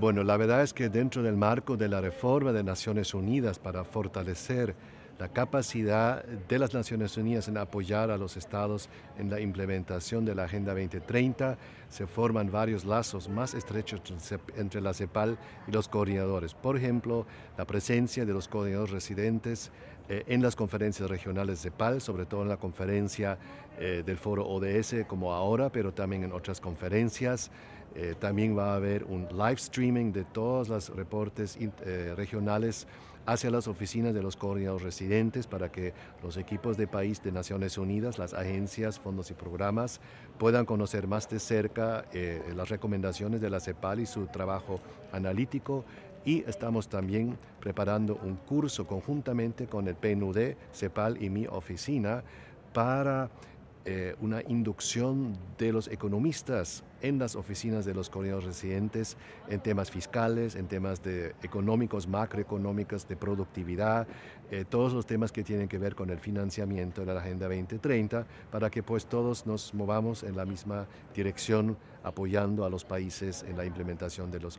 Bueno, la verdad es que dentro del marco de la reforma de Naciones Unidas para fortalecer la capacidad de las Naciones Unidas en apoyar a los estados en la implementación de la Agenda 2030. Se forman varios lazos más estrechos entre la CEPAL y los coordinadores. Por ejemplo, la presencia de los coordinadores residentes eh, en las conferencias regionales de CEPAL, sobre todo en la conferencia eh, del foro ODS como ahora, pero también en otras conferencias. Eh, también va a haber un live streaming de todos los reportes eh, regionales hacia las oficinas de los coordinadores residentes para que los equipos de país de Naciones Unidas, las agencias, fondos y programas puedan conocer más de cerca eh, las recomendaciones de la CEPAL y su trabajo analítico. Y estamos también preparando un curso conjuntamente con el PNUD, CEPAL y mi oficina para eh, una inducción de los economistas en las oficinas de los coreanos residentes en temas fiscales, en temas de económicos, macroeconómicos, de productividad, eh, todos los temas que tienen que ver con el financiamiento de la Agenda 2030, para que pues todos nos movamos en la misma dirección apoyando a los países en la implementación de los